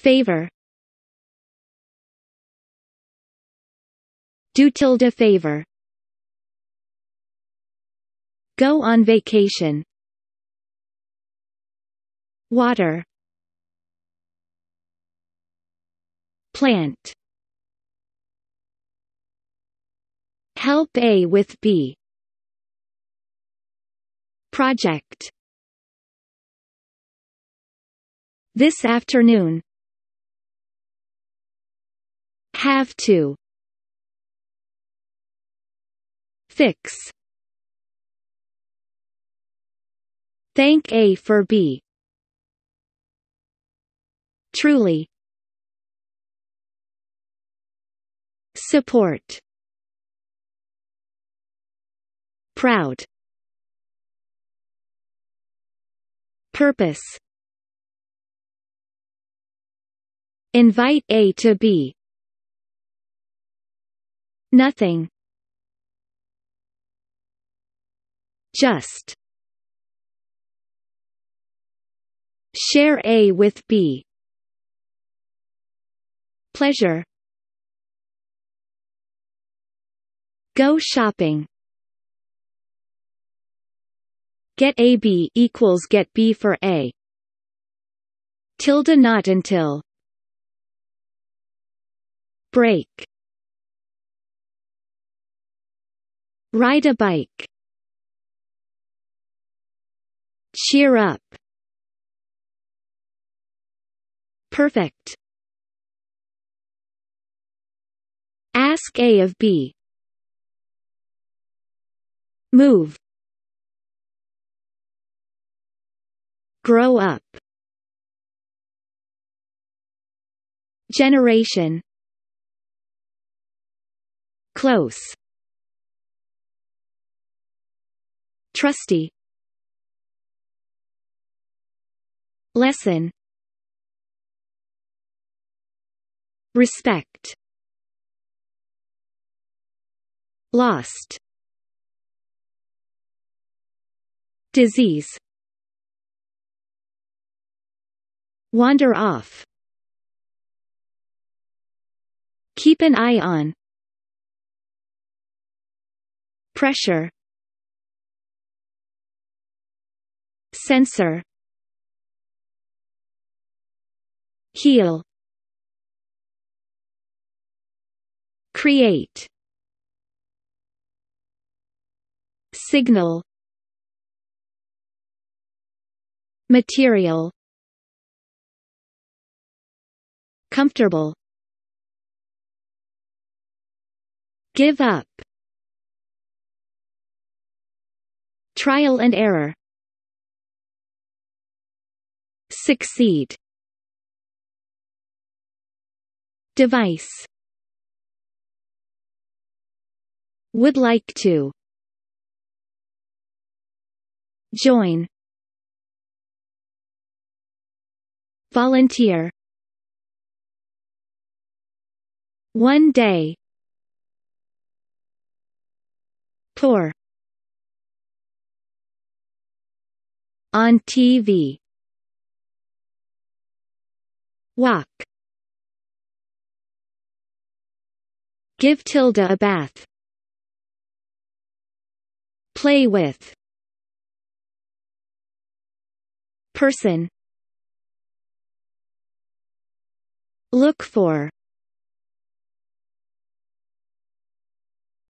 Favor Do tilde favor Go on vacation Water Plant Help A with B Project This afternoon have to fix thank A for B truly support proud purpose invite A to B Nothing. Just. Share A with B. Pleasure. Go shopping. Get AB equals get B for A. Tilde not until. Break Ride a bike. Cheer up. Perfect. Ask A of B. Move. Grow up. Generation Close Trustee Lesson Respect Lost Disease Wander off Keep an eye on Pressure Sensor Heal Create Signal Material Comfortable Give up Trial and error Succeed Device Would like to Join Volunteer One day Tour On TV Wok. Give Tilda a bath. Play with. Person. Look for